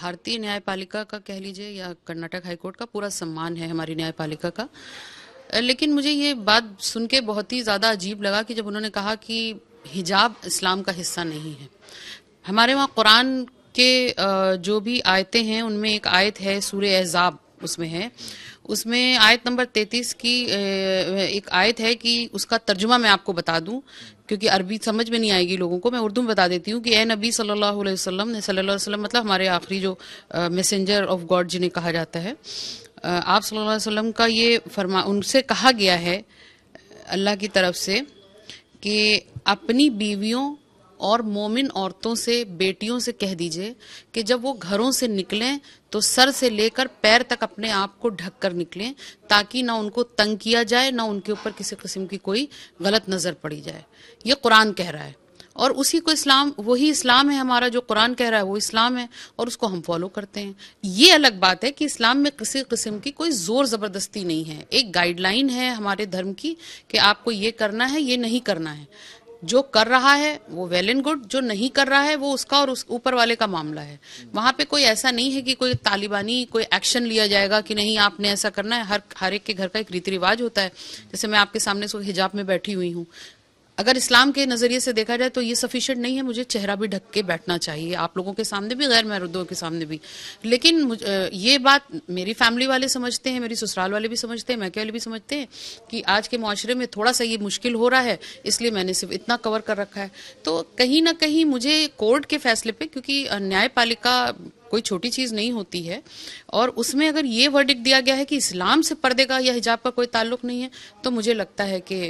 भारतीय न्यायपालिका का कह लीजिए या कर्नाटक हाईकोर्ट का पूरा सम्मान है हमारी न्यायपालिका का लेकिन मुझे ये बात सुन के बहुत ही ज़्यादा अजीब लगा कि जब उन्होंने कहा कि हिजाब इस्लाम का हिस्सा नहीं है हमारे वहाँ कुरान के जो भी आयतें हैं उनमें एक आयत है सूर्य एजाब उसमें है उसमें आयत नंबर 33 की एक आयत है कि उसका तर्जुमा मैं आपको बता दूं क्योंकि अरबी समझ में नहीं आएगी लोगों को मैं उर्दू में बता देती हूँ कि ए नबी सल्लल्लाहु अलैहि वसल्लम ने सल्लल्लाहु अलैहि वसल्लम मतलब हमारे आखिरी जो मैसेंजर ऑफ गॉड जिन्हें कहा जाता है आप सल्लल्लाहु अलैहि वसल्लम का ये फरमा उनसे कहा गया है अल्लाह की तरफ से कि अपनी बीवियों और मोमिन औरतों से बेटियों से कह दीजिए कि जब वो घरों से निकलें तो सर से लेकर पैर तक अपने आप को ढक कर निकलें ताकि ना उनको तंग किया जाए ना उनके ऊपर किसी किस्म की कोई गलत नज़र पड़ी जाए ये कुरान कह रहा है और उसी को इस्लाम वही इस्लाम है हमारा जो कुरान कह रहा है वो इस्लाम है और उसको हम फॉलो करते हैं ये अलग बात है कि इस्लाम में किसी किस्म की कोई ज़ोर ज़बरदस्ती नहीं है एक गाइडलाइन है हमारे धर्म की कि आपको ये करना है ये नहीं करना है जो कर रहा है वो वेल एंड गुड जो नहीं कर रहा है वो उसका और उस ऊपर वाले का मामला है वहां पे कोई ऐसा नहीं है कि कोई तालिबानी कोई एक्शन लिया जाएगा कि नहीं आपने ऐसा करना है हर हर एक के घर का एक रीति रिवाज होता है जैसे मैं आपके सामने हिजाब में बैठी हुई हूँ अगर इस्लाम के नज़रिए से देखा जाए तो ये सफिशेंट नहीं है मुझे चेहरा भी ढक के बैठना चाहिए आप लोगों के सामने भी गैर महरूदों के सामने भी लेकिन ये बात मेरी फैमिली वाले समझते हैं मेरी ससुराल वाले भी समझते हैं मैके वाले भी समझते हैं कि आज के माशरे में थोड़ा सा ये मुश्किल हो रहा है इसलिए मैंने सिर्फ इतना कवर कर रखा है तो कहीं ना कहीं मुझे कोर्ट के फैसले पर क्योंकि न्यायपालिका कोई छोटी चीज़ नहीं होती है और उसमें अगर ये वर्डिक दिया गया है कि इस्लाम से पर्दे का या हिजाब का कोई ताल्लुक नहीं है तो मुझे लगता है कि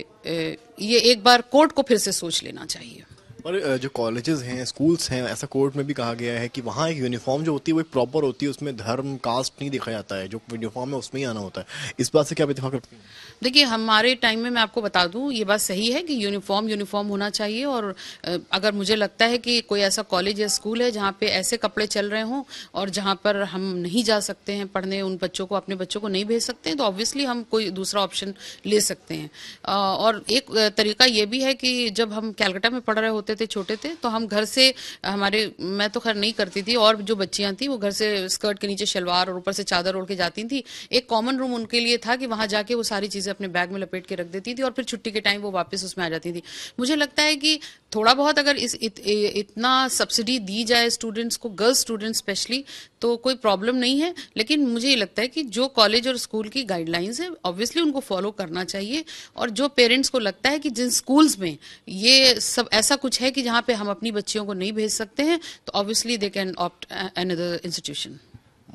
ये एक बार कोर्ट को फिर से सोच लेना चाहिए पर जो कॉलेजेस हैं स्कूल्स हैं ऐसा कोर्ट में भी कहा गया है कि वहाँ एक यूनिफॉर्म जो होती है वो एक प्रॉपर होती है उसमें धर्म कास्ट नहीं देखा जाता है जो यूनिफॉर्म है उसमें ही आना होता है इस बात से क्या इतफाक रखते हैं देखिए हमारे टाइम में मैं आपको बता दूं ये बात सही है कि यूनिफॉर्म यूनिफॉर्म होना चाहिए और अगर मुझे लगता है कि कोई ऐसा कॉलेज या स्कूल है जहाँ पे ऐसे कपड़े चल रहे हों और जहाँ पर हम नहीं जा सकते हैं पढ़ने उन बच्चों को अपने बच्चों को नहीं भेज सकते हैं तो ऑब्वियसली हम कोई दूसरा ऑप्शन ले सकते हैं और एक तरीका ये भी है कि जब हम कैलकटा में पढ़ रहे होते होते थे छोटे थे तो हम घर से हमारे मैं तो खैर नहीं करती थी और जो बच्चियां थी वो घर से स्कर्ट के नीचे शलवार और ऊपर से चादर ओढ़ के जाती थी एक कॉमन रूम उनके लिए था कि वहां जाके वो सारी चीजें अपने बैग में लपेट के रख देती थी और फिर छुट्टी के टाइम वो वापस उसमें आ जाती थी मुझे लगता है कि थोड़ा बहुत अगर इस इत, इतना सब्सिडी दी जाए स्टूडेंट्स को गर्ल्स स्टूडेंट्स स्पेशली तो कोई प्रॉब्लम नहीं है लेकिन मुझे ये लगता है कि जो कॉलेज और स्कूल की गाइडलाइंस है ऑब्वियसली उनको फॉलो करना चाहिए और जो पेरेंट्स को लगता है कि जिन स्कूल्स में ये सब ऐसा कुछ कुछ है कि जहाँ पे हम अपनी बच्चियों को नहीं भेज सकते हैं तो obviously they can opt another institution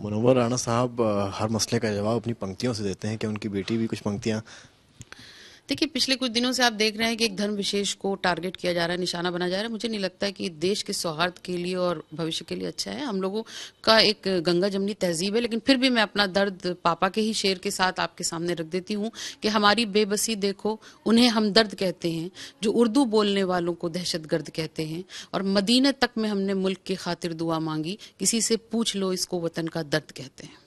Munawwar Rana साहब हर मसले का जवाब अपनी पंक्तियों से देते हैं कि उनकी बेटी भी कुछ पंक्तियाँ देखिए पिछले कुछ दिनों से आप देख रहे हैं कि एक धर्म विशेष को टारगेट किया जा रहा है निशाना बनाया जा रहा है मुझे नहीं लगता है कि देश के सौहार्द के लिए और भविष्य के लिए अच्छा है हम लोगों का एक गंगा जमनी तहजीब है लेकिन फिर भी मैं अपना दर्द पापा के ही शेर के साथ आपके सामने रख देती हूँ कि हमारी बेबसी देखो उन्हें हम दर्द कहते हैं जो उर्दू बोलने वालों को दहशत गर्द कहते हैं और मदीने तक में हमने मुल्क की खातिर दुआ मांगी किसी से पूछ लो इसको वतन का दर्द कहते हैं